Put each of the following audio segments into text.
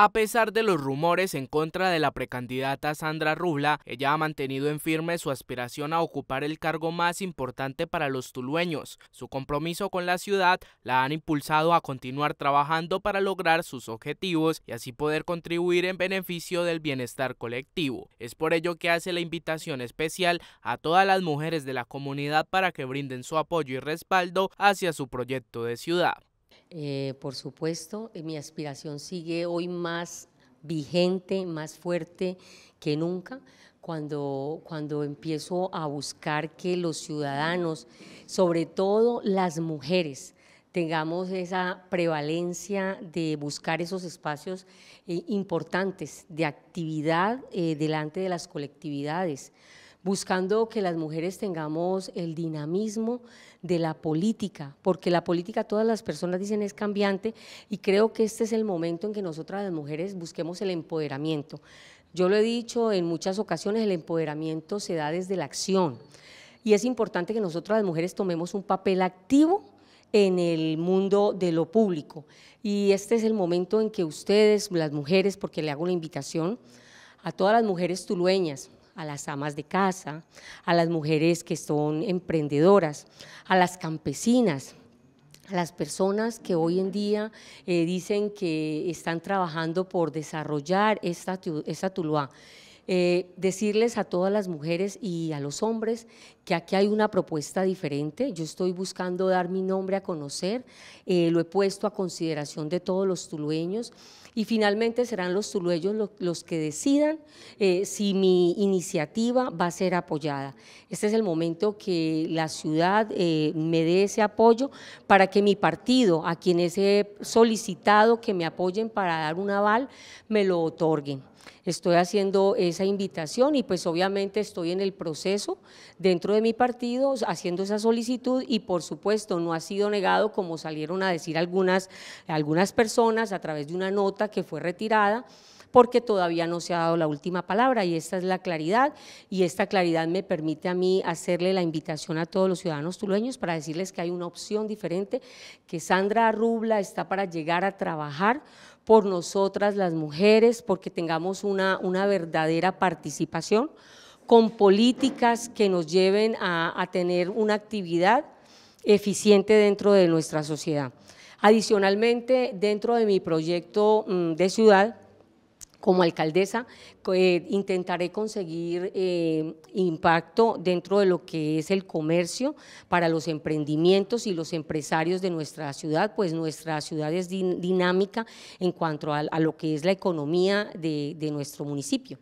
A pesar de los rumores en contra de la precandidata Sandra Rubla, ella ha mantenido en firme su aspiración a ocupar el cargo más importante para los tulueños. Su compromiso con la ciudad la han impulsado a continuar trabajando para lograr sus objetivos y así poder contribuir en beneficio del bienestar colectivo. Es por ello que hace la invitación especial a todas las mujeres de la comunidad para que brinden su apoyo y respaldo hacia su proyecto de ciudad. Eh, por supuesto, eh, mi aspiración sigue hoy más vigente, más fuerte que nunca, cuando, cuando empiezo a buscar que los ciudadanos, sobre todo las mujeres, tengamos esa prevalencia de buscar esos espacios eh, importantes de actividad delante de las colectividades buscando que las mujeres tengamos el dinamismo de la política, porque la política todas las personas dicen es cambiante y creo que este es el momento en que nosotras las mujeres busquemos el empoderamiento. Yo lo he dicho en muchas ocasiones, el empoderamiento se da desde la acción y es importante que nosotras las mujeres tomemos un papel activo en el mundo de lo público. Y este es el momento en que ustedes, las mujeres, porque le hago la invitación a todas las mujeres tulueñas, a las amas de casa, a las mujeres que son emprendedoras, a las campesinas, a las personas que hoy en día eh, dicen que están trabajando por desarrollar esta, esta Tuluá. Eh, decirles a todas las mujeres y a los hombres que aquí hay una propuesta diferente. Yo estoy buscando dar mi nombre a conocer, eh, lo he puesto a consideración de todos los tulueños y finalmente serán los tulueños los, que decidan eh, si mi iniciativa va a ser apoyada. Este es el momento que la ciudad me dé ese apoyo para que mi partido, a quienes he solicitado que me apoyen para dar un aval, me lo otorguen. Estoy haciendo esa invitación y pues obviamente estoy en el proceso dentro de mi partido haciendo esa solicitud y por supuesto no ha sido negado como salieron a decir algunas, algunas personas a través de una nota que fue retirada porque todavía no se ha dado la última palabra y esta es la claridad y esta claridad me permite a mí hacerle la invitación a todos los ciudadanos tulueños para decirles que hay una opción diferente, que Sandra Rubla está para llegar a trabajar por nosotras las mujeres, porque tengamos una, una verdadera participación con políticas que nos lleven a, a tener una actividad eficiente dentro de nuestra sociedad. Adicionalmente, dentro de mi proyecto mm, de ciudad, como alcaldesa eh, intentaré conseguir eh, impacto dentro de lo que es el comercio para los emprendimientos y los empresarios de nuestra ciudad, pues nuestra ciudad es dinámica en cuanto a, lo que es la economía de nuestro municipio.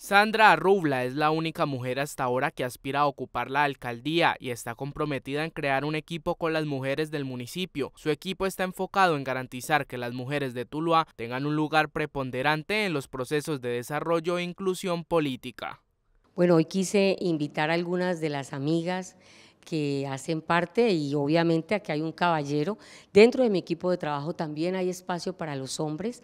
Sandra Arrubla es la única mujer hasta ahora que aspira a ocupar la alcaldía y está comprometida en crear un equipo con las mujeres del municipio. Su equipo está enfocado en garantizar que las mujeres de Tuluá tengan un lugar preponderante en los procesos de desarrollo e inclusión política. Bueno, hoy quise invitar a algunas de las amigas que hacen parte y obviamente aquí hay un caballero. Dentro de mi equipo de trabajo también hay espacio para los hombres,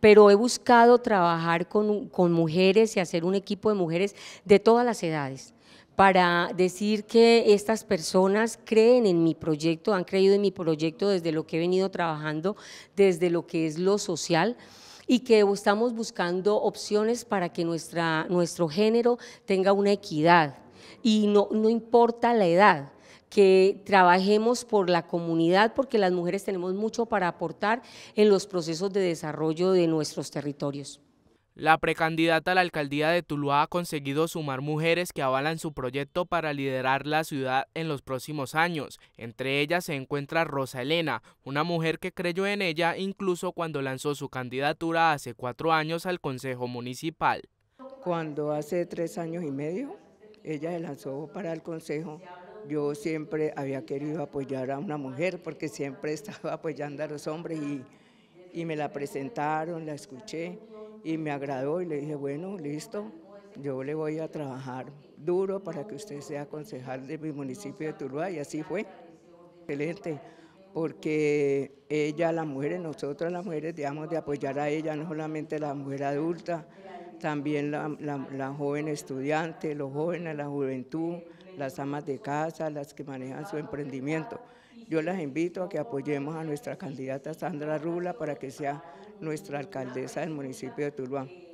pero he buscado trabajar con, mujeres y hacer un equipo de mujeres de todas las edades para decir que estas personas creen en mi proyecto, han creído en mi proyecto desde lo que he venido trabajando, desde lo que es lo social y que estamos buscando opciones para que nuestra, nuestro género tenga una equidad y no, importa la edad que trabajemos por la comunidad, porque las mujeres tenemos mucho para aportar en los procesos de desarrollo de nuestros territorios. La precandidata a la alcaldía de Tuluá ha conseguido sumar mujeres que avalan su proyecto para liderar la ciudad en los próximos años. Entre ellas se encuentra Rosa Elena, una mujer que creyó en ella incluso cuando lanzó su candidatura hace cuatro años al Consejo Municipal. Cuando hace tres años y medio ella se lanzó para el consejo. Yo siempre había querido apoyar a una mujer porque siempre estaba apoyando a los hombres y, me la presentaron, la escuché y me agradó y le dije, bueno, listo, yo le voy a trabajar duro para que usted sea concejal de mi municipio de Tuluá y así fue. Excelente, porque ella, las mujeres, nosotros las mujeres, digamos, de apoyar a ella, no solamente la mujer adulta, también la, joven estudiante, los jóvenes, la juventud, las amas de casa, las que manejan su emprendimiento. Yo las invito a que apoyemos a nuestra candidata Sandra Rula para que sea nuestra alcaldesa del municipio de Turbán.